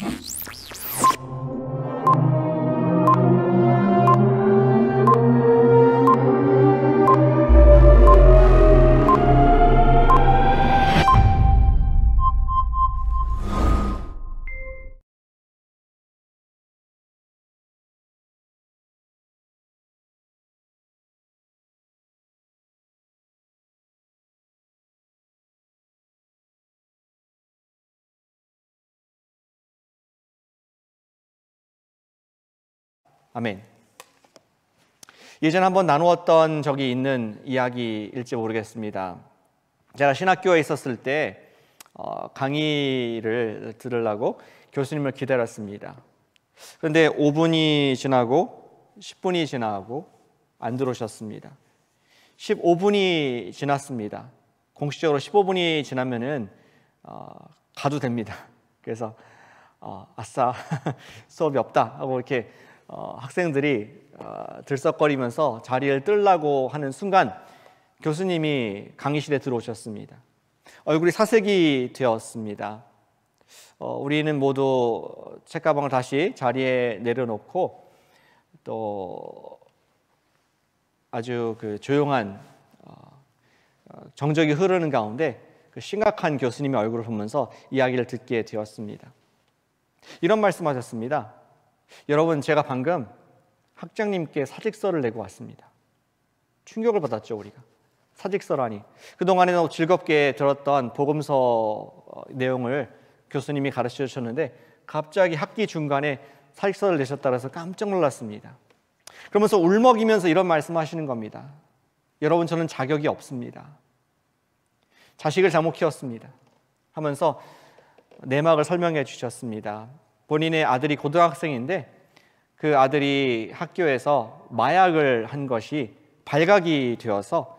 Yes. 아멘. 예전 한번 나누었던 적이 있는 이야기일지 모르겠습니다. 제가 신학교에 있었을 때 어, 강의를 들으려고 교수님을 기다렸습니다. 그런데 5분이 지나고 10분이 지나고 안 들어오셨습니다. 15분이 지났습니다. 공식적으로 15분이 지나면은 어, 가도 됩니다. 그래서 어, 아싸 수업이 없다 하고 이렇게 어, 학생들이 어, 들썩거리면서 자리를 뜰라고 하는 순간 교수님이 강의실에 들어오셨습니다. 얼굴이 사색이 되었습니다. 어, 우리는 모두 책가방을 다시 자리에 내려놓고 또 아주 그 조용한 어, 어, 정적이 흐르는 가운데 그 심각한 교수님의 얼굴을 보면서 이야기를 듣게 되었습니다. 이런 말씀하셨습니다. 여러분 제가 방금 학장님께 사직서를 내고 왔습니다. 충격을 받았죠 우리가. 사직서라니. 그동안에도 즐겁게 들었던 복음서 어, 내용을 교수님이 가르쳐 주셨는데 갑자기 학기 중간에 사직서를 내셨다라서 깜짝 놀랐습니다. 그러면서 울먹이면서 이런 말씀하시는 겁니다. 여러분 저는 자격이 없습니다. 자식을 잘못 키웠습니다. 하면서 내막을 설명해 주셨습니다. 본인의 아들이 고등학생인데 그 아들이 학교에서 마약을 한 것이 발각이 되어서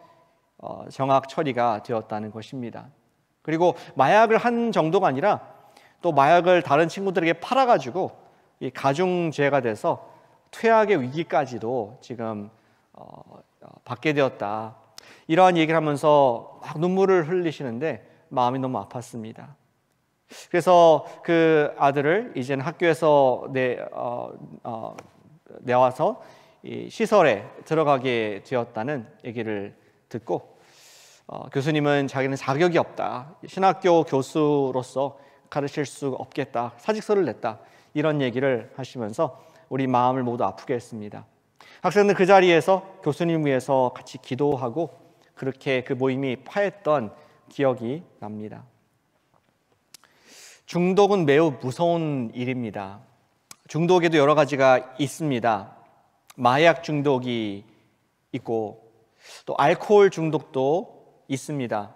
어, 정학 처리가 되었다는 것입니다. 그리고 마약을 한 정도가 아니라 또 마약을 다른 친구들에게 팔아가지고 가중죄가 돼서 퇴학의 위기까지도 지금 어, 어, 받게 되었다. 이러한 얘기를 하면서 막 눈물을 흘리시는데 마음이 너무 아팠습니다. 그래서 그 아들을 이제는 학교에서 내, 어, 어, 내와서 이 시설에 들어가게 되었다는 얘기를 듣고 어, 교수님은 자기는 자격이 없다. 신학교 교수로서 가르칠 수 없겠다. 사직서를 냈다. 이런 얘기를 하시면서 우리 마음을 모두 아프게 했습니다. 학생들 그 자리에서 교수님 위해서 같이 기도하고 그렇게 그 모임이 파했던 기억이 납니다. 중독은 매우 무서운 일입니다. 중독에도 여러 가지가 있습니다. 마약 중독이 있고 또 알코올 중독도 있습니다.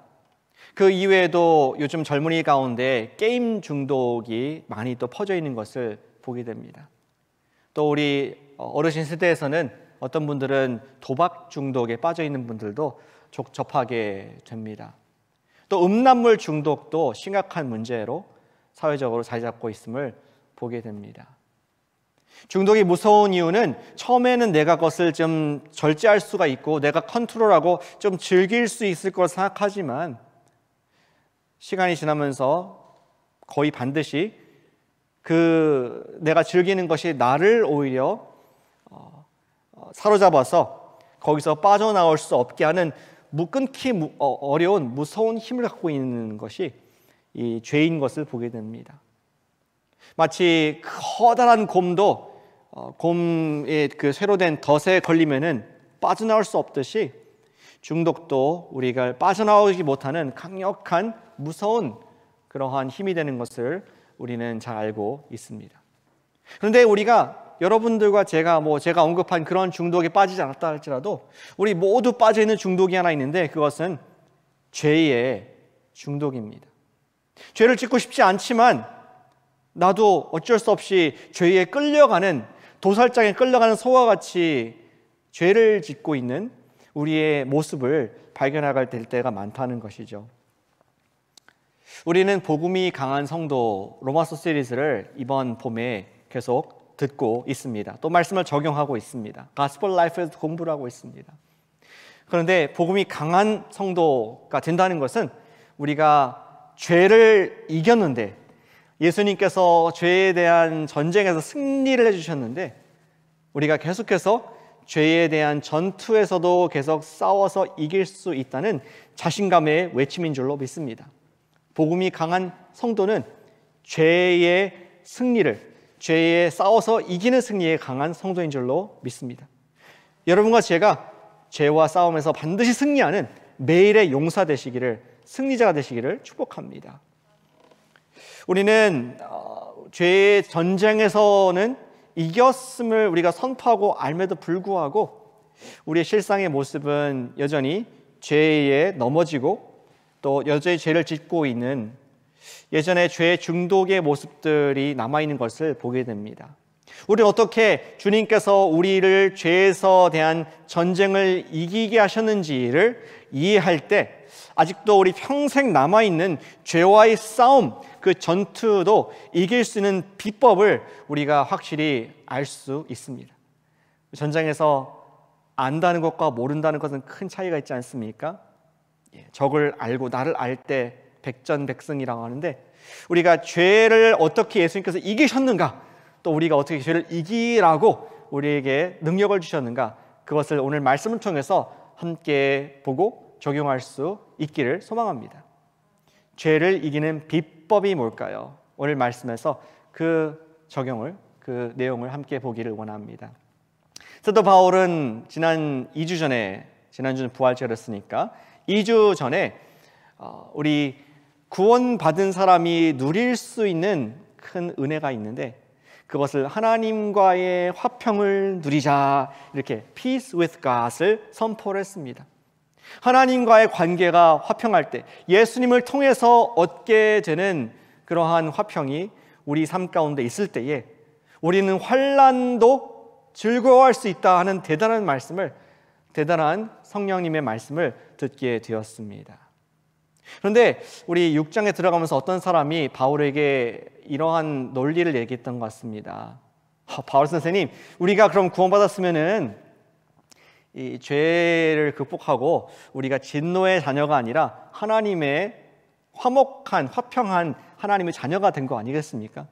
그 이외에도 요즘 젊은이 가운데 게임 중독이 많이 또 퍼져 있는 것을 보게 됩니다. 또 우리 어르신 세대에서는 어떤 분들은 도박 중독에 빠져 있는 분들도 접하게 됩니다. 또 음란물 중독도 심각한 문제로 사회적으로 자리 잡고 있음을 보게 됩니다. 중독이 무서운 이유는 처음에는 내가 것을좀 절제할 수가 있고 내가 컨트롤하고 좀 즐길 수 있을 걸 생각하지만 시간이 지나면서 거의 반드시 그 내가 즐기는 것이 나를 오히려 어, 어, 사로잡아서 거기서 빠져나올 수 없게 하는 끊기 어, 어려운 무서운 힘을 갖고 있는 것이 이 죄인 것을 보게 됩니다. 마치 커다란 곰도 어, 곰의 그 새로 된 덫에 걸리면은 빠져나올 수 없듯이 중독도 우리가 빠져나오지 못하는 강력한 무서운 그러한 힘이 되는 것을 우리는 잘 알고 있습니다. 그런데 우리가 여러분들과 제가 뭐 제가 언급한 그런 중독에 빠지지 않았다 할지라도 우리 모두 빠져 있는 중독이 하나 있는데 그것은 죄의 중독입니다. 죄를 짓고 싶지 않지만 나도 어쩔 수 없이 죄에 끌려가는 도살장에 끌려가는 소와 같이 죄를 짓고 있는 우리의 모습을 발견하게 될 때가 많다는 것이죠. 우리는 복음이 강한 성도 로마서 시리즈를 이번 봄에 계속 듣고 있습니다. 또 말씀을 적용하고 있습니다. 가스펠 라이프에서 공부를 하고 있습니다. 그런데 복음이 강한 성도가 된다는 것은 우리가 죄를 이겼는데 예수님께서 죄에 대한 전쟁에서 승리를 해주셨는데 우리가 계속해서 죄에 대한 전투에서도 계속 싸워서 이길 수 있다는 자신감의 외침인 줄로 믿습니다. 복음이 강한 성도는 죄의 승리를 죄에 싸워서 이기는 승리에 강한 성도인 줄로 믿습니다. 여러분과 제가 죄와 싸움에서 반드시 승리하는 매일의 용사 되시기를 승리자가 되시기를 축복합니다. 우리는 어, 죄의 전쟁에서는 이겼음을 우리가 선포하고 알매도 불구하고 우리의 실상의 모습은 여전히 죄에 넘어지고 또 여전히 죄를 짓고 있는 예전의 죄 중독의 모습들이 남아 있는 것을 보게 됩니다. 우리는 어떻게 주님께서 우리를 죄에서 대한 전쟁을 이기게 하셨는지를 이해할 때 아직도 우리 평생 남아있는 죄와의 싸움, 그 전투도 이길 수 있는 비법을 우리가 확실히 알 수 있습니다. 전장에서 안다는 것과 모른다는 것은 큰 차이가 있지 않습니까? 예, 적을 알고 나를 알 때 백전백승이라고 하는데 우리가 죄를 어떻게 예수님께서 이기셨는가 또 우리가 어떻게 죄를 이기라고 우리에게 능력을 주셨는가 그것을 오늘 말씀을 통해서 함께 보고 적용할 수 있기를 소망합니다. 죄를 이기는 비법이 뭘까요? 오늘 말씀에서 그 적용을 그 내용을 함께 보기를 원합니다. 사도 바울은 지난 2주 전에 지난주는 부활절이었으니까 2주 전에 어, 우리 구원받은 사람이 누릴 수 있는 큰 은혜가 있는데 그것을 하나님과의 화평을 누리자 이렇게 peace with God을 선포를 했습니다. 하나님과의 관계가 화평할 때 예수님을 통해서 얻게 되는 그러한 화평이 우리 삶 가운데 있을 때에 우리는 환란도 즐거워할 수 있다 하는 대단한 말씀을 대단한 성령님의 말씀을 듣게 되었습니다. 그런데 우리 6장에 들어가면서 어떤 사람이 바울에게 이러한 논리를 얘기했던 것 같습니다. 아, 바울 선생님, 우리가 그럼 구원받았으면은 이 죄를 극복하고 우리가 진노의 자녀가 아니라 하나님의 화목한 화평한 하나님의 자녀가 된 거 아니겠습니까?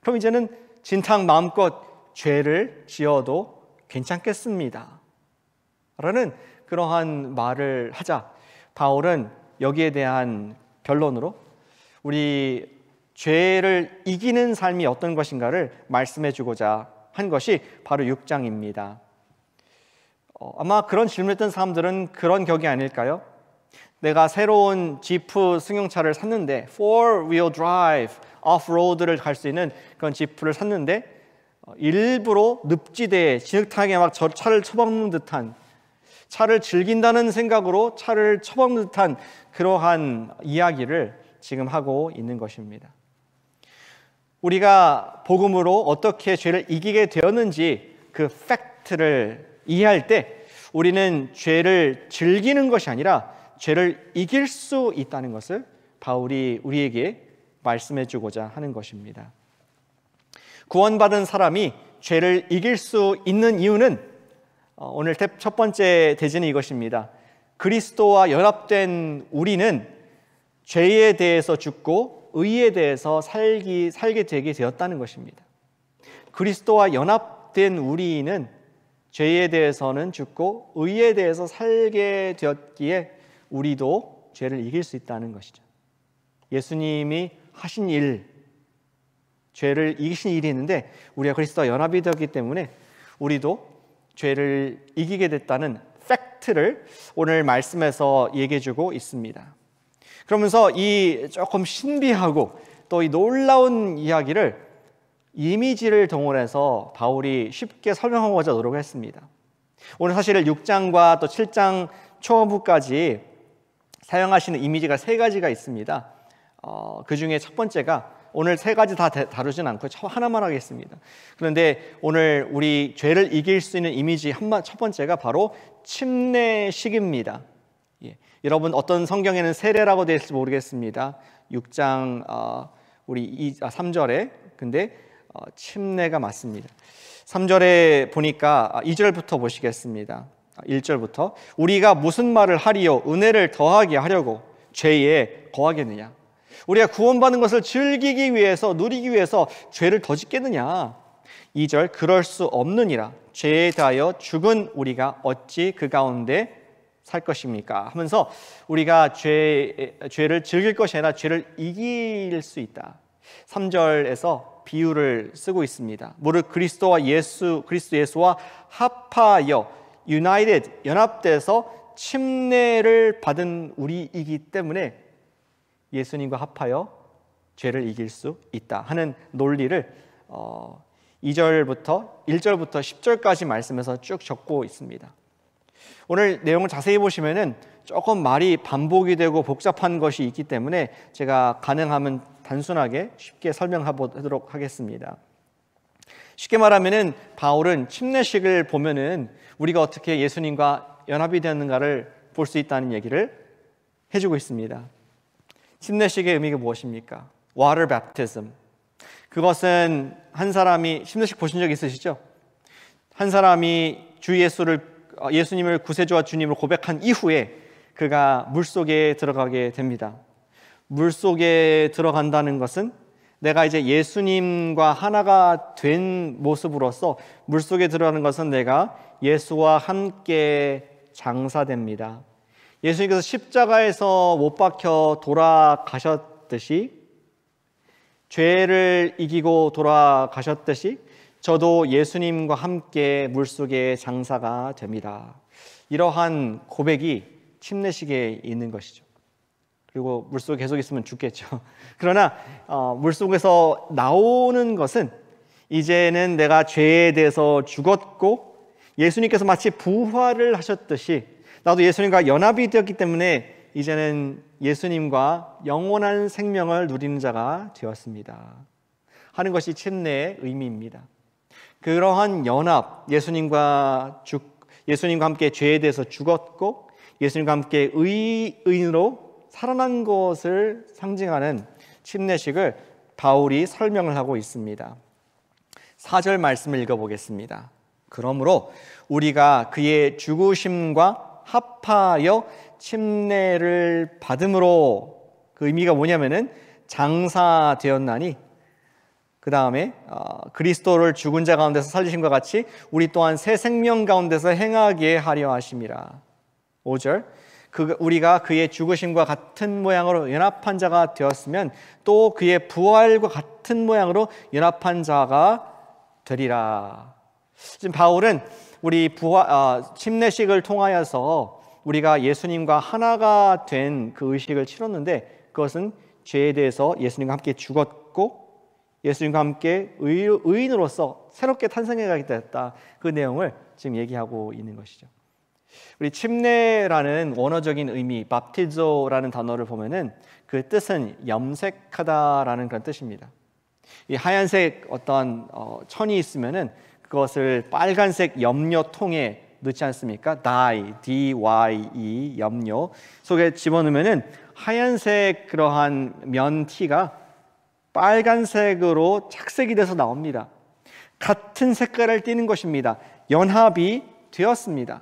그럼 이제는 진탕 마음껏 죄를 지어도 괜찮겠습니다. 라는 그러한 말을 하자 바울은 여기에 대한 결론으로 우리 죄를 이기는 삶이 어떤 것인가를 말씀해 주고자 한 것이 바로 6장입니다. 어, 아마 그런 질문했던 사람들은 그런 격이 아닐까요? 내가 새로운 지프 승용차를 샀는데 f wheel drive off-road를 갈 수 있는 그런 지프를 샀는데 어, 일부러 늪지대에 진흙탕에 막 차를 처박는 듯한 차를 즐긴다는 생각으로 차를 처박는 듯한 그러한 이야기를 지금 하고 있는 것입니다. 우리가 복음으로 어떻게 죄를 이기게 되었는지 그 팩트를 이해할 때 우리는 죄를 즐기는 것이 아니라 죄를 이길 수 있다는 것을 바울이 우리에게 말씀해 주고자 하는 것입니다. 구원받은 사람이 죄를 이길 수 있는 이유는 어, 오늘 첫 번째 대지는 이것입니다. 그리스도와 연합된 우리는 죄에 대해서 죽고 의에 대해서 살기 살게 되게 되었다는 것입니다. 그리스도와 연합된 우리는 죄에 대해서는 죽고 의에 대해서 살게 되었기에 우리도 죄를 이길 수 있다는 것이죠. 예수님이 하신 일, 죄를 이기신 일이 있는데 우리가 그리스도와 연합이 되었기 때문에 우리도 죄를 이기게 됐다는 팩트를 오늘 말씀에서 얘기해주고 있습니다. 그러면서 이 조금 신비하고 또 이 놀라운 이야기를 이미지를 동원해서 바울이 쉽게 설명하고자 노력했습니다. 오늘 사실 6장과 또 7장 초반부까지 사용하시는 이미지가 세 가지가 있습니다. 어, 그 중에 첫 번째가 오늘 세 가지 다 다루진 않고 하나만 하겠습니다. 그런데 오늘 우리 죄를 이길 수 있는 이미지 첫 번째가 바로 침례식입니다. 예. 여러분 어떤 성경에는 세례라고 되어 있을지 모르겠습니다. 6장 어, 우리 2, 아, 3절에 근데 어, 침례가 맞습니다. 3절에 보니까 2절부터 아, 보시겠습니다. 1절부터 아, 우리가 무슨 말을 하리요 은혜를 더하게 하려고 죄에 거하겠느냐 우리가 구원받는 것을 즐기기 위해서 누리기 위해서 죄를 더 짓겠느냐 2절 그럴 수 없느니라 죄에 대하여 죽은 우리가 어찌 그 가운데 살 것입니까 하면서 우리가 죄, 죄를 즐길 것이 아니라 죄를 이길 수 있다 3절에서 비유를 쓰고 있습니다. 물을 그리스도와 예수, 그리스도 예수와 합하여 united 연합돼서 침례를 받은 우리이기 때문에 예수님과 합하여 죄를 이길 수 있다 하는 논리를 어, 2절부터 1절부터 10절까지 말씀에서 쭉 적고 있습니다. 오늘 내용을 자세히 보시면은 조금 말이 반복이 되고 복잡한 것이 있기 때문에 제가 가능하면 단순하게 쉽게 설명하도록 하겠습니다. 쉽게 말하면은 바울은 침례식을 보면은 우리가 어떻게 예수님과 연합이 되었는가를 볼 수 있다는 얘기를 해주고 있습니다. 침례식의 의미가 무엇입니까? Water baptism. 그것은 한 사람이 침례식 보신 적 있으시죠? 한 사람이 주 예수를 어, 예수님을 구세주와 주님을 고백한 이후에 그가 물 속에 들어가게 됩니다. 물 속에 들어간다는 것은 내가 이제 예수님과 하나가 된 모습으로서 물 속에 들어가는 것은 내가 예수와 함께 장사됩니다. 예수님께서 십자가에서 못 박혀 돌아가셨듯이 죄를 이기고 돌아가셨듯이 저도 예수님과 함께 물속에 장사가 됩니다. 이러한 고백이 침례식에 있는 것이죠. 그리고 물속에 계속 있으면 죽겠죠. 그러나 어, 물속에서 나오는 것은 이제는 내가 죄에 대해서 죽었고 예수님께서 마치 부활을 하셨듯이 나도 예수님과 연합이 되었기 때문에 이제는 예수님과 영원한 생명을 누리는 자가 되었습니다. 하는 것이 침례의 의미입니다. 그러한 연합, 예수님과 죽, 예수님과 함께 죄에 대해서 죽었고 예수님과 함께 의인으로 살아난 것을 상징하는 침례식을 바울이 설명을 하고 있습니다. 4절 말씀을 읽어보겠습니다. 그러므로 우리가 그의 죽으심과 합하여 침례를 받음으로 그 의미가 뭐냐면은 장사되었나니 그 다음에 어, 그리스도를 죽은 자 가운데서 살리심과 같이 우리 또한 새 생명 가운데서 행하게 하려 하심이라. 5절 그, 우리가 그의 죽으심과 같은 모양으로 연합한 자가 되었으면 또 그의 부활과 같은 모양으로 연합한 자가 되리라. 지금 바울은 우리 부활 아, 침례식을 통하여서 우리가 예수님과 하나가 된 그 의식을 치렀는데 그것은 죄에 대해서 예수님과 함께 죽었고 예수님과 함께 의인으로서 새롭게 탄생해가게 되었다. 그 내용을 지금 얘기하고 있는 것이죠. 우리 침례라는 원어적인 의미, 밥티조라는 단어를 보면은 그 뜻은 염색하다라는 그런 뜻입니다. 이 하얀색 어떤 어, 천이 있으면은 그것을 빨간색 염료통에 넣지 않습니까? dye, d-y-e, 염료 속에 집어넣으면은 하얀색 그러한 면티가 빨간색으로 착색이 돼서 나옵니다. 같은 색깔을 띠는 것입니다. 연합이 되었습니다.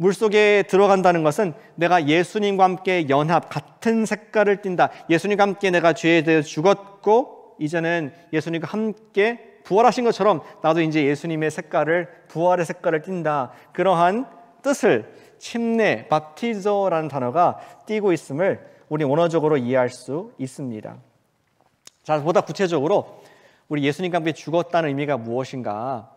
물속에 들어간다는 것은 내가 예수님과 함께 연합, 같은 색깔을 띈다. 예수님과 함께 내가 죄에 대해 죽었고, 이제는 예수님과 함께 부활하신 것처럼 나도 이제 예수님의 색깔을, 부활의 색깔을 띈다. 그러한 뜻을 침례, 바티저라는 단어가 띄고 있음을 우리 원어적으로 이해할 수 있습니다. 자, 보다 구체적으로 우리 예수님과 함께 죽었다는 의미가 무엇인가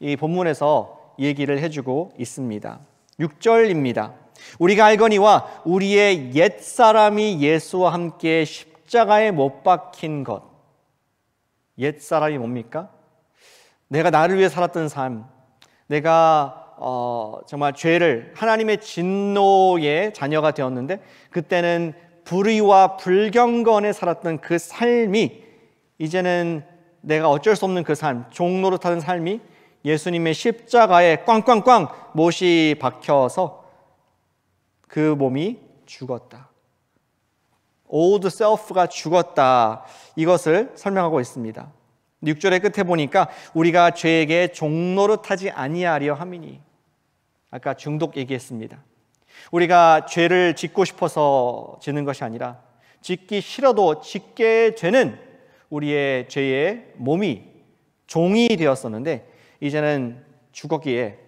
이 본문에서 얘기를 해주고 있습니다. 6절입니다. 우리가 알거니와 우리의 옛사람이 예수와 함께 십자가에 못 박힌 것. 옛사람이 뭡니까? 내가 나를 위해 살았던 삶, 내가 어, 정말 죄를 하나님의 진노의 자녀가 되었는데 그때는 불의와 불경건에 살았던 그 삶이 이제는 내가 어쩔 수 없는 그 삶, 종로로 타는 삶이 예수님의 십자가에 꽝꽝꽝 못이 박혀서 그 몸이 죽었다. old s 가 죽었다. 이것을 설명하고 있습니다. 6절의 끝에 보니까 우리가 죄에게 종노릇하지 아니하려 함이니 아까 중독 얘기했습니다. 우리가 죄를 짓고 싶어서 지는 것이 아니라 짓기 싫어도 짓게 되는 우리의 죄의 몸이 종이 되었었는데 이제는 죽었기에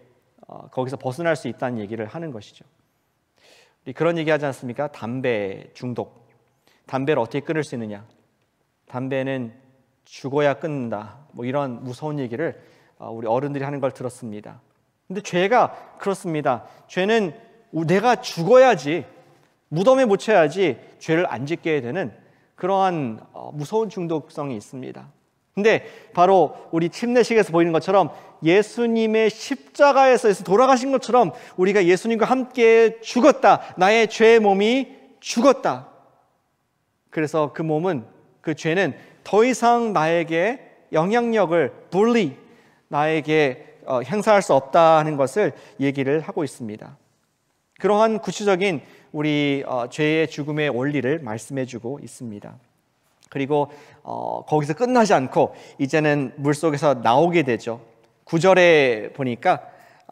어, 거기서 벗어날 수 있다는 얘기를 하는 것이죠. 그런 얘기 하지 않습니까? 담배 중독. 담배를 어떻게 끊을 수 있느냐? 담배는 죽어야 끊는다. 뭐 이런 무서운 얘기를 어, 우리 어른들이 하는 걸 들었습니다. 근데 죄가 그렇습니다. 죄는 내가 죽어야지 무덤에 묻혀야지 죄를 안 짓게 되는 그러한 어, 무서운 중독성이 있습니다. 근데 바로 우리 침례식에서 보이는 것처럼 예수님의 십자가에서 돌아가신 것처럼 우리가 예수님과 함께 죽었다. 나의 죄의 몸이 죽었다. 그래서 그 몸은 그 죄는 더 이상 나에게 영향력을 분리 나에게 어, 행사할 수 없다는 것을 얘기를 하고 있습니다. 그러한 구체적인 우리 어, 죄의 죽음의 원리를 말씀해 주고 있습니다. 그리고 어, 거기서 끝나지 않고 이제는 물 속에서 나오게 되죠. 9절에 보니까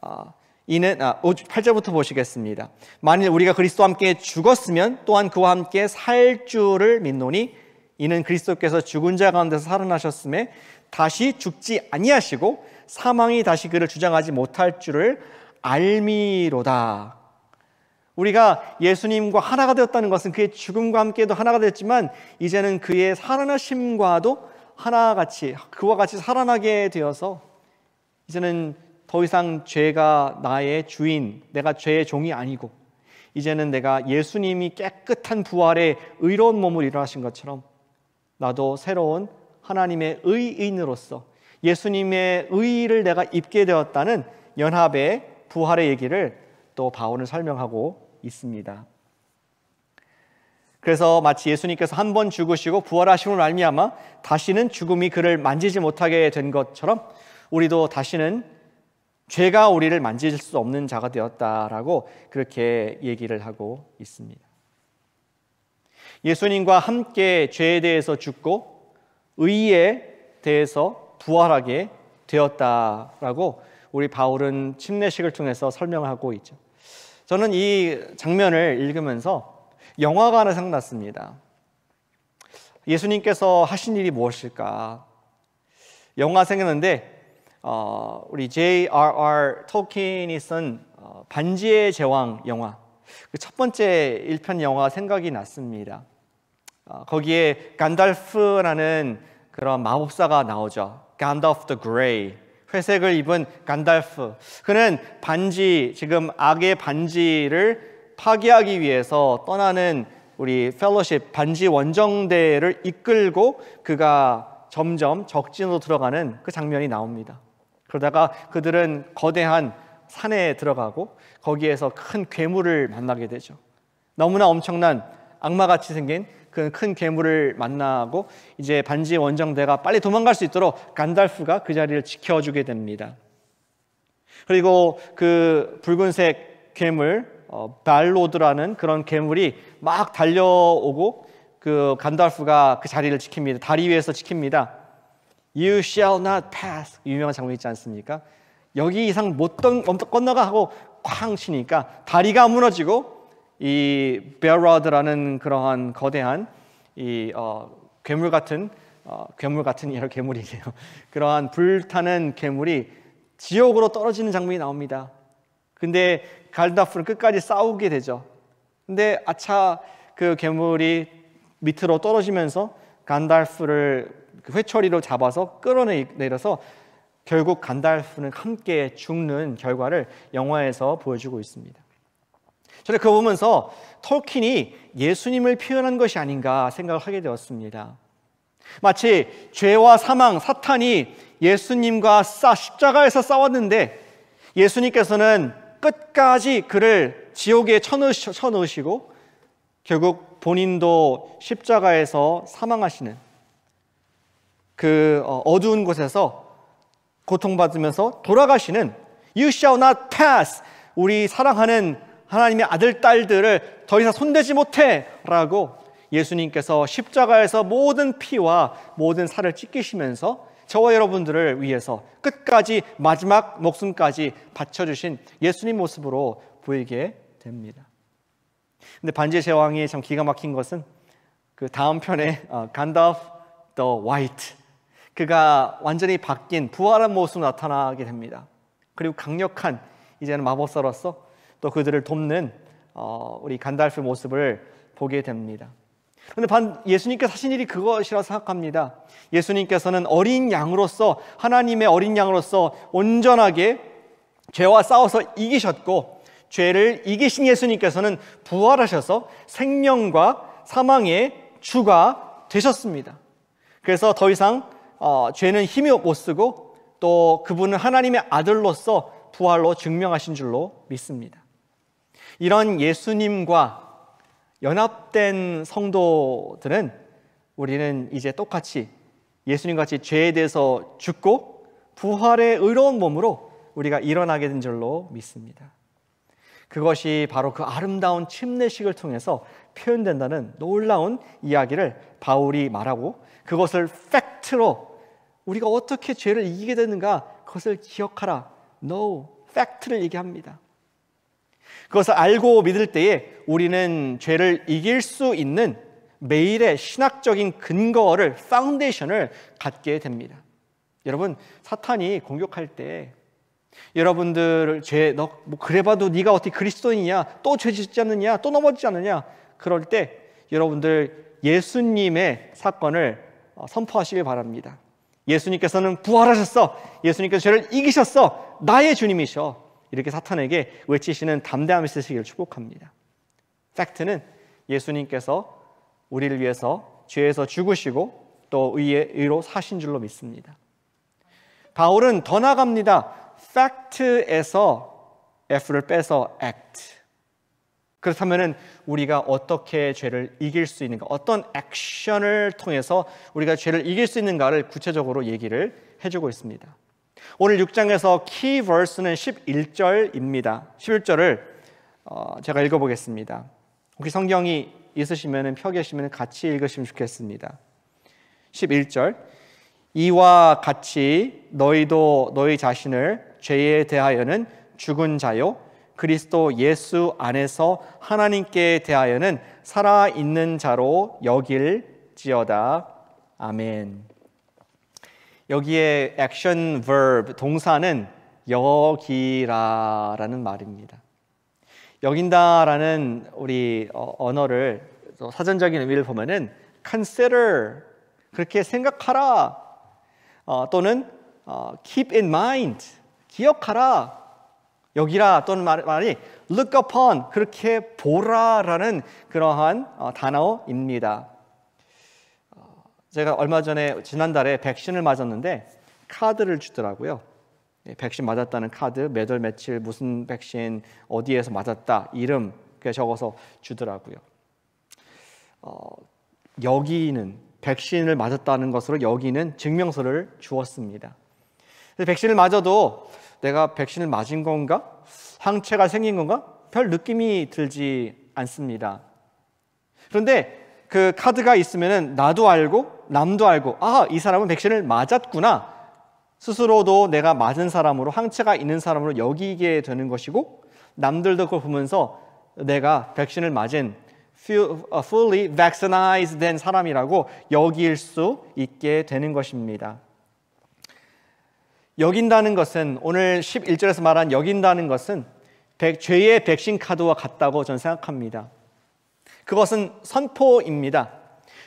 어, 이는 아, 8절부터 보시겠습니다. 만일 우리가 그리스도와 함께 죽었으면 또한 그와 함께 살 줄을 믿노니 이는 그리스도께서 죽은 자 가운데서 살아나셨음에 다시 죽지 아니하시고 사망이 다시 그를 주장하지 못할 줄을 알미로다. 우리가 예수님과 하나가 되었다는 것은 그의 죽음과 함께도 하나가 되었지만 이제는 그의 살아나심과도 하나같이 그와 같이 살아나게 되어서 이제는 더 이상 죄가 나의 주인, 내가 죄의 종이 아니고 이제는 내가 예수님이 깨끗한 부활의 의로운 몸을 일어나신 것처럼 나도 새로운 하나님의 의인으로서 예수님의 의의를 내가 입게 되었다는 연합의 부활의 얘기를 또 바울은 설명하고 있습니다. 그래서 마치 예수님께서 한 번 죽으시고 부활하심을 말미암아 다시는 죽음이 그를 만지지 못하게 된 것처럼 우리도 다시는 죄가 우리를 만질 수 없는 자가 되었다라고 그렇게 얘기를 하고 있습니다. 예수님과 함께 죄에 대해서 죽고 의에 대해서 부활하게 되었다라고 우리 바울은 침례식을 통해서 설명하고 있죠. 저는 이 장면을 읽으면서 영화관을 생각났습니다. 예수님께서 하신 일이 무엇일까? 영화 생겼는데 어, 우리 J.R.R. 토킨이 쓴 어, 반지의 제왕 영화 그 첫 번째 1편 영화 생각이 났습니다. 어, 거기에 간달프라는 그런 마법사가 나오죠. 간달프 the g 회색을 입은 간달프. 그는 반지, 지금 악의 반지를 파괴하기 위해서 떠나는 우리 펠로십 반지 원정대를 이끌고 그가 점점 적진으로 들어가는 그 장면이 나옵니다. 그러다가 그들은 거대한 산에 들어가고 거기에서 큰 괴물을 만나게 되죠. 너무나 엄청난 악마같이 생긴 그큰 괴물을 만나고 이제 반지의 원정대가 빨리 도망갈 수 있도록 간달프가 그 자리를 지켜주게 됩니다. 그리고 그 붉은색 괴물 어, 발로드라는 그런 괴물이 막 달려오고 그 간달프가 그 자리를 지킵니다. 다리 위에서 지킵니다. You shall not pass 유명한 장면 있지 않습니까? 여기 이상 못 건너가 하고 쾅 치니까 다리가 무너지고 이 베어러드라는 그러한 거대한 이 어, 괴물 같은 어, 괴물 같은 이런 괴물이에요. 그러한 불타는 괴물이 지옥으로 떨어지는 장면이 나옵니다. 근데 갈다프는 끝까지 싸우게 되죠. 근데 아차 그 괴물이 밑으로 떨어지면서 간달프를 그 회초리로 잡아서 끌어내려서 결국 간달프는 함께 죽는 결과를 영화에서 보여주고 있습니다. 저는 그거 보면서 톨킨이 예수님을 표현한 것이 아닌가 생각을 하게 되었습니다. 마치 죄와 사망, 사탄이 예수님과 싸, 십자가에서 싸웠는데 예수님께서는 끝까지 그를 지옥에 쳐넣으시고 결국 본인도 십자가에서 사망하시는 그 어, 어두운 곳에서 고통받으면서 돌아가시는 You shall not pass 우리 사랑하는 하나님의 아들, 딸들을 더 이상 손대지 못해! 라고 예수님께서 십자가에서 모든 피와 모든 살을 찢기시면서 저와 여러분들을 위해서 끝까지 마지막 목숨까지 바쳐주신 예수님 모습으로 보이게 됩니다. 근데 반지의 제왕이 참 기가 막힌 것은 그 다음 편에 간다프 더 화이트 그가 완전히 바뀐 부활한 모습으로 나타나게 됩니다. 그리고 강력한 이제는 마법사로서 또 그들을 돕는 어, 우리 간달프 모습을 보게 됩니다. 그런데 반 예수님께서 하신 일이 그것이라 생각합니다. 예수님께서는 어린 양으로서 하나님의 어린 양으로서 온전하게 죄와 싸워서 이기셨고 죄를 이기신 예수님께서는 부활하셔서 생명과 사망의 주가 되셨습니다. 그래서 더 이상 어, 죄는 힘이 못 쓰고 또 그분은 하나님의 아들로서 부활로 증명하신 줄로 믿습니다. 이런 예수님과 연합된 성도들은 우리는 이제 똑같이 예수님 같이 죄에 대해서 죽고 부활의 의로운 몸으로 우리가 일어나게 된 줄로 믿습니다. 그것이 바로 그 아름다운 침례식을 통해서 표현된다는 놀라운 이야기를 바울이 말하고 그것을 팩트로 우리가 어떻게 죄를 이기게 되는가 그것을 기억하라. No, 팩트를 얘기합니다. 그것을 알고 믿을 때에 우리는 죄를 이길 수 있는 매일의 신학적인 근거를 파운데이션을 갖게 됩니다. 여러분 사탄이 공격할 때 여러분들 죄너 뭐 그래봐도 네가 어떻게 그리스도인이냐 또죄 짓지 않느냐 또 넘어지지 않느냐 그럴 때 여러분들 예수님의 사건을 어, 선포하시길 바랍니다. 예수님께서는 부활하셨어. 예수님께서 죄를 이기셨어. 나의 주님이셔. 이렇게 사탄에게 외치시는 담대함이 있으시기를 축복합니다. 팩트는 예수님께서 우리를 위해서 죄에서 죽으시고 또 의의 의로 사신 줄로 믿습니다. 바울은 더 나갑니다. 팩트에서 F를 빼서 act. 그렇다면 우리가 어떻게 죄를 이길 수 있는가? 어떤 액션을 통해서 우리가 죄를 이길 수 있는가를 구체적으로 얘기를 해 주고 있습니다. 오늘 6장에서 키 v e r 는 11절입니다. 11절을 어, 제가 읽어보겠습니다. 혹시 성경이 있으시면 펴 계시면 같이 읽으시면 좋겠습니다. 11절 이와 같이 너희도 너희 자신을 죄에 대하여는 죽은 자요 그리스도 예수 안에서 하나님께 대하여는 살아 있는 자로 여길지어다. 아멘. 여기에 action verb 동사는 여기라라는 말입니다. 여긴다라는 우리 어, 언어를 사전적인 의미를 보면은 consider 그렇게 생각하라 어, 또는 어, keep in mind 기억하라 여기라 또는 말, 말이 look upon 그렇게 보라라는 그러한 어, 단어입니다. 제가 얼마 전에 지난달에 백신을 맞았는데 카드를 주더라고요. 예, 백신 맞았다는 카드, 몇월 며칠 무슨 백신 어디에서 맞았다 이름 그 적어서 주더라고요. 어, 여기는 백신을 맞았다는 것으로 여기는 증명서를 주었습니다. 백신을 맞아도 내가 백신을 맞은 건가? 항체가 생긴 건가? 별 느낌이 들지 않습니다. 그런데 그 카드가 있으면 나도 알고 남도 알고 아, 이 사람은 백신을 맞았구나. 스스로도 내가 맞은 사람으로 항체가 있는 사람으로 여기게 되는 것이고 남들도 그걸 보면서 내가 백신을 맞은 어, fully vaccinized 된 사람이라고 여길 수 있게 되는 것입니다. 여긴다는 것은 오늘 11절에서 말한 여긴다는 것은 죄의 백신 카드와 같다고 저는 생각합니다. 그것은 선포입니다.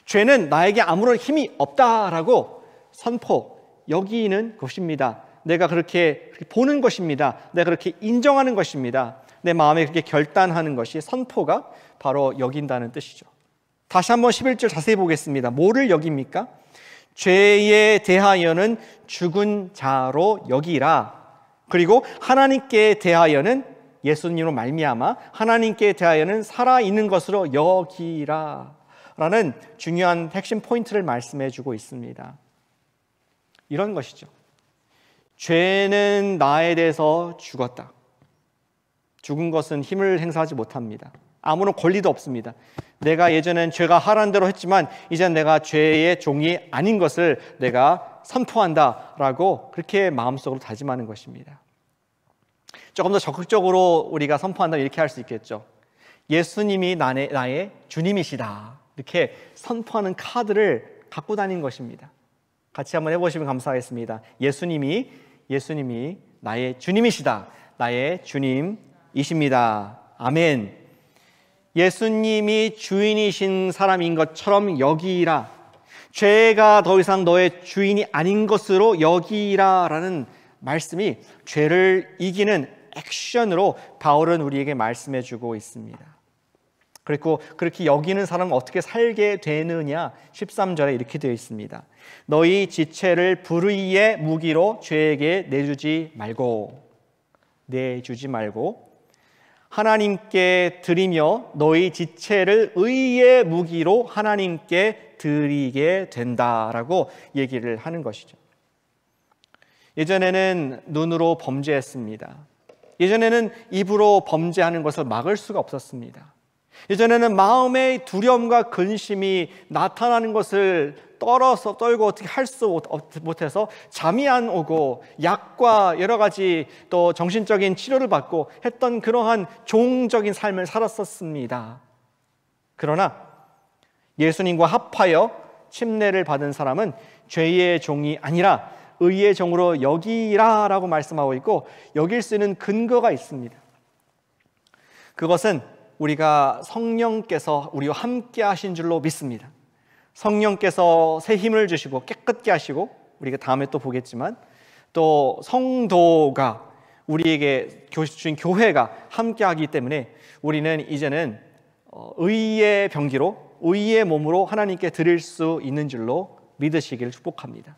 죄는 나에게 아무런 힘이 없다라고 선포, 여기는 것입니다. 내가 그렇게 보는 것입니다. 내가 그렇게 인정하는 것입니다. 내 마음에 그렇게 결단하는 것이 선포가 바로 여긴다는 뜻이죠. 다시 한번 11절 자세히 보겠습니다. 뭐를 여깁니까? 죄에 대하여는 죽은 자로 여기라. 그리고 하나님께 대하여는 예수님으로 말미암아 하나님께 대하여는 살아 있는 것으로 여기라라는 중요한 핵심 포인트를 말씀해 주고 있습니다. 이런 것이죠. 죄는 나에 대해서 죽었다. 죽은 것은 힘을 행사하지 못합니다. 아무런 권리도 없습니다. 내가 예전엔 죄가 하란 대로 했지만 이젠 내가 죄의 종이 아닌 것을 내가 선포한다라고 그렇게 마음속으로 다짐하는 것입니다. 조금 더 적극적으로 우리가 선포한다면 이렇게 할 수 있겠죠. 예수님이 나의, 나의 주님이시다. 이렇게 선포하는 카드를 갖고 다닌 것입니다. 같이 한번 해보시면 감사하겠습니다. 예수님이, 예수님이 나의 주님이시다. 나의 주님이십니다. 아멘. 예수님이 주인이신 사람인 것처럼 여기라. 죄가 더 이상 너의 주인이 아닌 것으로 여기라. 라는 말씀이 죄를 이기는 액션으로 바울은 우리에게 말씀해 주고 있습니다. 그리고 그렇게 여기는 사람은 어떻게 살게 되느냐 13절에 이렇게 되어 있습니다. 너희 지체를 불의의 무기로 죄에게 내주지 말고 내주지 말고 하나님께 드리며 너희 지체를 의의 무기로 하나님께 드리게 된다라고 얘기를 하는 것이죠. 예전에는 눈으로 범죄했습니다. 예전에는 입으로 범죄하는 것을 막을 수가 없었습니다. 예전에는 마음의 두려움과 근심이 나타나는 것을 떨어서 떨고 어떻게 할 수 못해서 잠이 안 오고 약과 여러 가지 또 정신적인 치료를 받고 했던 그러한 종적인 삶을 살았었습니다. 그러나 예수님과 합하여 침례를 받은 사람은 죄의 종이 아니라 의의 정으로 여기라라고 말씀하고 있고 여길 수 있는 근거가 있습니다. 그것은 우리가 성령께서 우리와 함께 하신 줄로 믿습니다. 성령께서 새 힘을 주시고 깨끗게 하시고 우리가 다음에 또 보겠지만 또 성도가 우리에게 주인 교회가 함께 하기 때문에 우리는 이제는 어, 의의 병기로 의의 몸으로 하나님께 드릴 수 있는 줄로 믿으시길 축복합니다.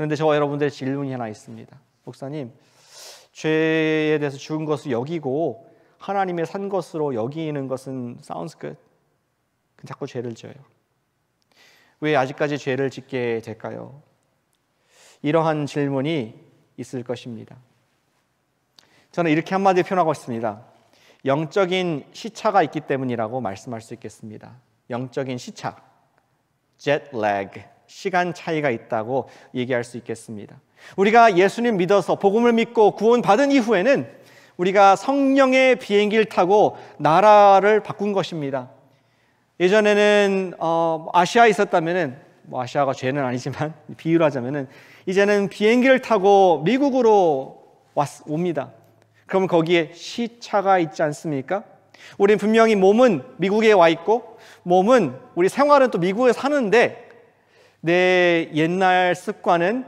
그런데 저와 여러분들의 질문이 하나 있습니다. 목사님, 죄에 대해서 죽은 것을 여기고 하나님의 산 것으로 여기는 것은 sounds good. 근데 자꾸 죄를 지어요. 왜 아직까지 죄를 짓게 될까요? 이러한 질문이 있을 것입니다. 저는 이렇게 한마디 표현하고 있습니다. 영적인 시차가 있기 때문이라고 말씀할 수 있겠습니다. 영적인 시차, jet lag. 시간 차이가 있다고 얘기할 수 있겠습니다. 우리가 예수님 믿어서 복음을 믿고 구원받은 이후에는 우리가 성령의 비행기를 타고 나라를 바꾼 것입니다. 예전에는 어, 아시아에 있었다면은 뭐 아시아가 죄는 아니지만 비유를 하자면은 이제는 비행기를 타고 미국으로 왔, 옵니다. 그럼 거기에 시차가 있지 않습니까? 우리는 분명히 몸은 미국에 와 있고 몸은 우리 생활은 또 미국에 사는데 내 옛날 습관은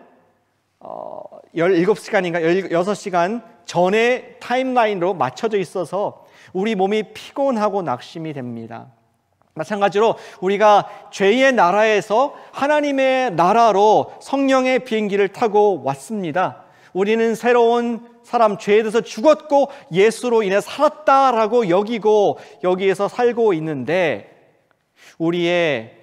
어, 17시간인가 16시간 전에 타임라인으로 맞춰져 있어서 우리 몸이 피곤하고 낙심이 됩니다. 마찬가지로 우리가 죄의 나라에서 하나님의 나라로 성령의 비행기를 타고 왔습니다. 우리는 새로운 사람 죄에 대해서 죽었고 예수로 인해 살았다라고 여기고 여기에서 살고 있는데 우리의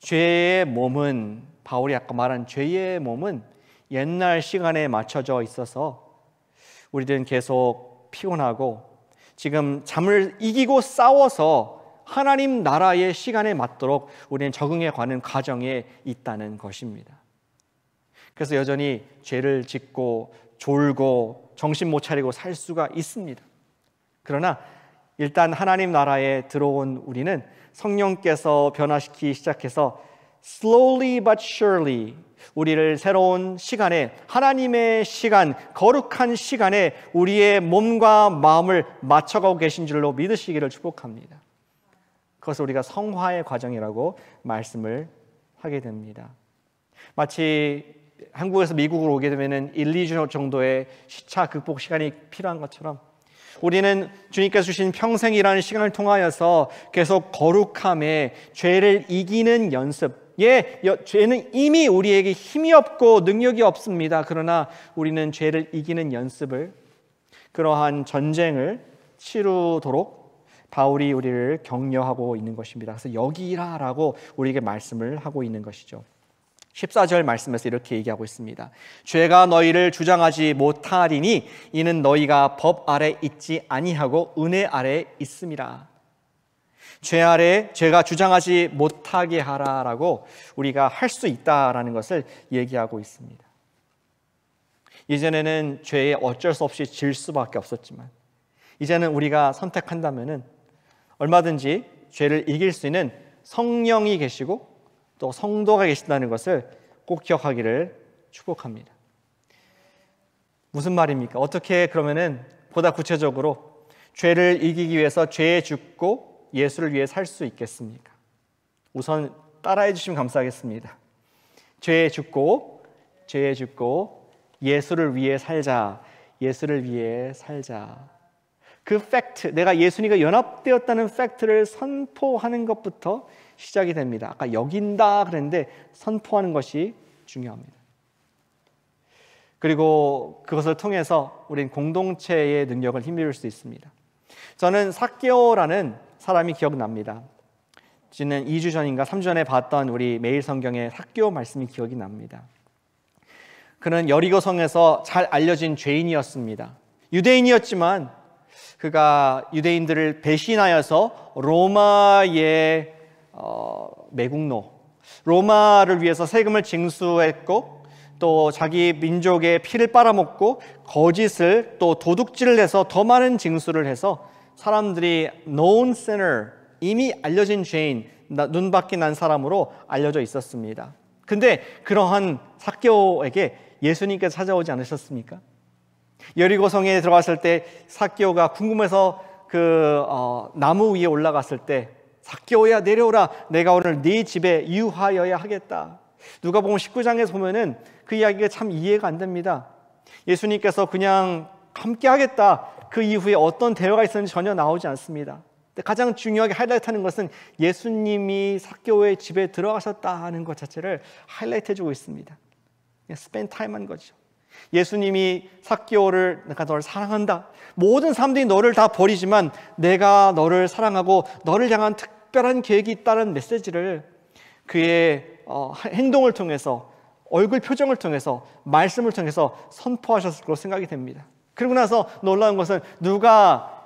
죄의 몸은 바울이 아까 말한 죄의 몸은 옛날 시간에 맞춰져 있어서 우리들은 계속 피곤하고 지금 잠을 이기고 싸워서 하나님 나라의 시간에 맞도록 우리는 적응해 가는 과정에 있다는 것입니다. 그래서 여전히 죄를 짓고 졸고 정신 못 차리고 살 수가 있습니다. 그러나 일단 하나님 나라에 들어온 우리는 성령께서 변화시키기 시작해서 slowly but surely 우리를 새로운 시간에 하나님의 시간, 거룩한 시간에 우리의 몸과 마음을 맞춰가고 계신 줄로 믿으시기를 축복합니다. 그것을 우리가 성화의 과정이라고 말씀을 하게 됩니다. 마치 한국에서 미국으로 오게 되면 1, 2주 정도의 시차 극복 시간이 필요한 것처럼 우리는 주님께서 주신 평생이라는 시간을 통하여서 계속 거룩함에 죄를 이기는 연습. 예, 죄는 이미 우리에게 힘이 없고 능력이 없습니다. 그러나 우리는 죄를 이기는 연습을 그러한 전쟁을 치르도록 바울이 우리를 격려하고 있는 것입니다. 그래서 여기라라고 우리에게 말씀을 하고 있는 것이죠. 14절 말씀에서 이렇게 얘기하고 있습니다. 죄가 너희를 주장하지 못하리니 이는 너희가 법 아래 있지 아니하고 은혜 아래 있음이라. 죄 아래 죄가 주장하지 못하게 하라라고 우리가 할 수 있다라는 것을 얘기하고 있습니다. 이전에는 죄에 어쩔 수 없이 질 수밖에 없었지만 이제는 우리가 선택한다면은 얼마든지 죄를 이길 수 있는 성령이 계시고 또 성도가 계신다는 것을 꼭 기억하기를 축복합니다. 무슨 말입니까? 어떻게 그러면은 보다 구체적으로 죄를 이기기 위해서 죄에 죽고 예수를 위해 살 수 있겠습니까? 우선 따라해 주시면 감사하겠습니다. 죄에 죽고 죄에 죽고 예수를 위해 살자. 예수를 위해 살자. 그 팩트, 내가 예수님과 연합되었다는 팩트를 선포하는 것부터 시작이 됩니다. 아까 여긴다 그랬는데 선포하는 것이 중요합니다. 그리고 그것을 통해서 우린 공동체의 능력을 힘입을 수 있습니다. 저는 사개오라는 사람이 기억납니다. 지난 2주 전인가 3주 전에 봤던 우리 매일 성경의 사개오 말씀이 기억이 납니다. 그는 여리고 성에서 잘 알려진 죄인이었습니다. 유대인이었지만 그가 유대인들을 배신하여서 로마의 어, 매국노 로마를 위해서 세금을 징수했고 또 자기 민족의 피를 빨아먹고 거짓을 또 도둑질을 해서 더 많은 징수를 해서 사람들이 known sinner 이미 알려진 죄인 눈밖에 난 사람으로 알려져 있었습니다. 근데 그러한 사교에게 예수님께서 찾아오지 않으셨습니까? 여리고 성에 들어갔을 때 사교가 궁금해서 그 어, 나무 위에 올라갔을 때 삭개오야 내려오라 내가 오늘 네 집에 유하여야 하겠다. 누가 보면 19장에 보면은 그 이야기가 참 이해가 안 됩니다. 예수님께서 그냥 함께 하겠다. 그 이후에 어떤 대화가 있었는지 전혀 나오지 않습니다. 가장 중요하게 하이라이트하는 것은 예수님이 삭오의 집에 들어가셨다는 것 자체를 하이라이트해주고 있습니다. 스펜 타임한 거죠. 예수님이 삭기오를 내가 너를 사랑한다. 모든 사람들이 너를 다 버리지만 내가 너를 사랑하고 너를 향한 특별한 계획이 있다는 메시지를 그의 어, 행동을 통해서 얼굴 표정을 통해서 말씀을 통해서 선포하셨을 것으로 생각이 됩니다. 그리고 나서 놀라운 것은 누가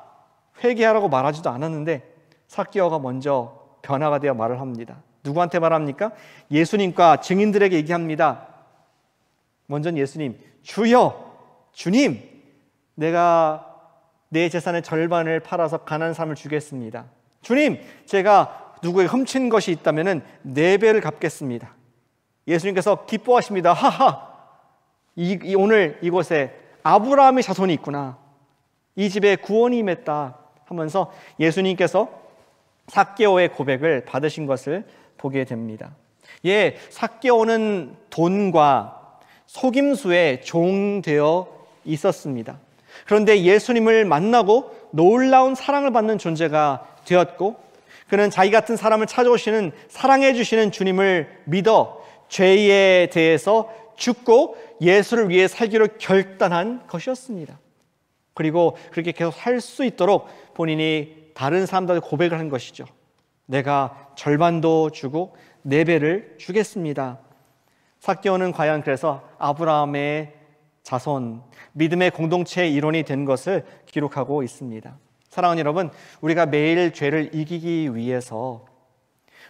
회개하라고 말하지도 않았는데 삭기오가 먼저 변화가 되어 말을 합니다. 누구한테 말합니까? 예수님과 증인들에게 얘기합니다. 먼저 예수님, 주여, 주님, 내가 내 재산의 절반을 팔아서 가난한 사람을 주겠습니다. 주님, 제가 누구에 훔친 것이 있다면 네 배를 갚겠습니다. 예수님께서 기뻐하십니다. 하하, 이, 이 오늘 이곳에 아브라함의 자손이 있구나. 이 집에 구원이 임했다 하면서 예수님께서 사개오의 고백을 받으신 것을 보게 됩니다. 예, 사개오는 돈과 속임수에 종되어 있었습니다. 그런데 예수님을 만나고 놀라운 사랑을 받는 존재가 되었고 그는 자기 같은 사람을 찾아오시는 사랑해 주시는 주님을 믿어 죄에 대해서 죽고 예수를 위해 살기로 결단한 것이었습니다. 그리고 그렇게 계속 살 수 있도록 본인이 다른 사람들 고백을 한 것이죠. 내가 절반도 주고 네 배를 주겠습니다. 삭개오는 과연 그래서 아브라함의 자손, 믿음의 공동체의 일원이 된 것을 기록하고 있습니다. 사랑하는 여러분, 우리가 매일 죄를 이기기 위해서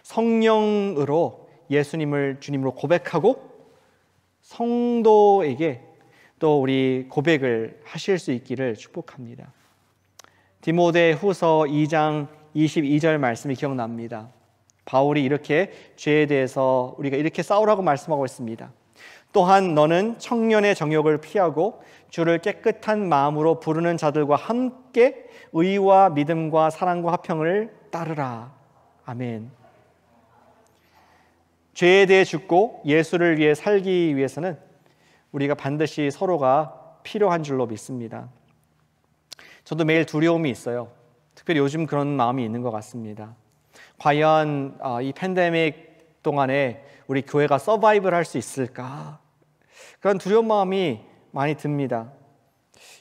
성령으로 예수님을 주님으로 고백하고 성도에게 또 우리 고백을 하실 수 있기를 축복합니다. 디모데 후서 2장 22절 말씀이 기억납니다. 바울이 이렇게 죄에 대해서 우리가 이렇게 싸우라고 말씀하고 있습니다. 또한 너는 청년의 정욕을 피하고 주를 깨끗한 마음으로 부르는 자들과 함께 의와 믿음과 사랑과 화평을 따르라. 아멘. 죄에 대해 죽고 예수를 위해 살기 위해서는 우리가 반드시 서로가 필요한 줄로 믿습니다. 저도 매일 두려움이 있어요. 특별히 요즘 그런 마음이 있는 것 같습니다. 과연 어, 이 팬데믹 동안에 우리 교회가 서바이벌할 수 있을까? 그런 두려운 마음이 많이 듭니다.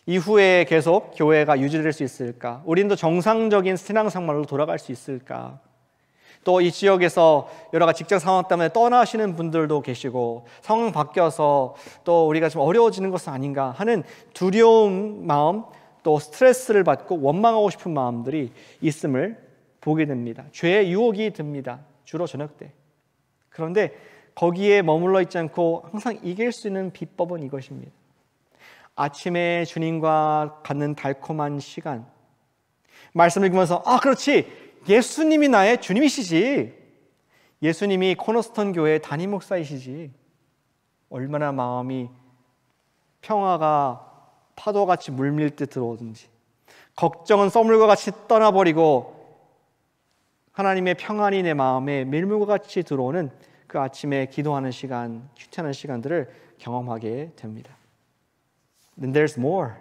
이후에 계속 교회가 유지될 수 있을까? 우리도 정상적인 신앙생활로 돌아갈 수 있을까? 또 이 지역에서 여러 가지 직장 상황 때문에 떠나시는 분들도 계시고 상황 바뀌어서 또 우리가 좀 어려워지는 것은 아닌가 하는 두려운 마음 또 스트레스를 받고 원망하고 싶은 마음들이 있음을 보게 됩니다. 죄의 유혹이 듭니다. 주로 저녁 때. 그런데 거기에 머물러 있지 않고 항상 이길 수 있는 비법은 이것입니다. 아침에 주님과 갖는 달콤한 시간. 말씀을 읽으면서, 아, 그렇지. 예수님이 나의 주님이시지. 예수님이 코너스턴 교회 단임 목사이시지. 얼마나 마음이 평화가 파도같이 물밀듯 들어오든지, 걱정은 써물과 같이 떠나버리고, 하나님의 평안이 내 마음에 밀물과 같이 들어오는 그 아침에 기도하는 시간, 휴퇴하는 시간들을 경험하게 됩니다. Then there's more.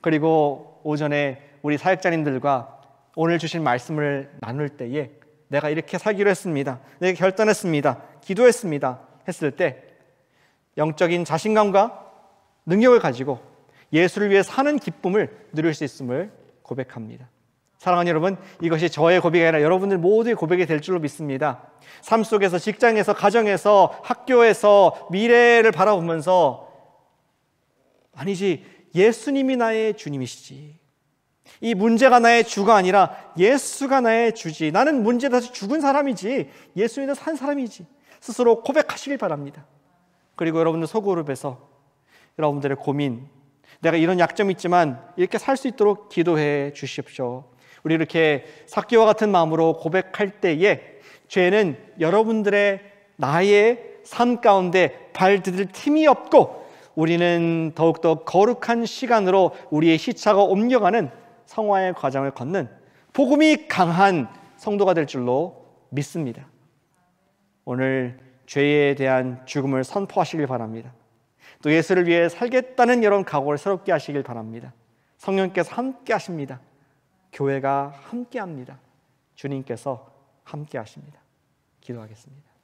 그리고 오전에 우리 사역자님들과 오늘 주신 말씀을 나눌 때에 내가 이렇게 살기로 했습니다. 내가 결단했습니다. 기도했습니다. 했을 때 영적인 자신감과 능력을 가지고 예수를 위해 사는 기쁨을 누릴 수 있음을 고백합니다. 사랑하는 여러분, 이것이 저의 고백이 아니라 여러분들 모두의 고백이 될 줄로 믿습니다. 삶 속에서, 직장에서, 가정에서, 학교에서 미래를 바라보면서 아니지, 예수님이 나의 주님이시지. 이 문제가 나의 주가 아니라 예수가 나의 주지. 나는 문제 다시 죽은 사람이지. 예수님은 산 사람이지. 스스로 고백하시길 바랍니다. 그리고 여러분들 소그룹에서 여러분들의 고민, 내가 이런 약점이 있지만 이렇게 살 수 있도록 기도해 주십시오. 우리 이렇게 사기와 같은 마음으로 고백할 때에 죄는 여러분들의 나의 삶 가운데 발디딜 틈이 없고 우리는 더욱더 거룩한 시간으로 우리의 시차가 옮겨가는 성화의 과정을 걷는 복음이 강한 성도가 될 줄로 믿습니다. 오늘 죄에 대한 죽음을 선포하시길 바랍니다. 또 예수를 위해 살겠다는 이런 각오를 새롭게 하시길 바랍니다. 성령께서 함께 하십니다. 교회가 함께 합니다. 주님께서 함께 하십니다. 기도하겠습니다.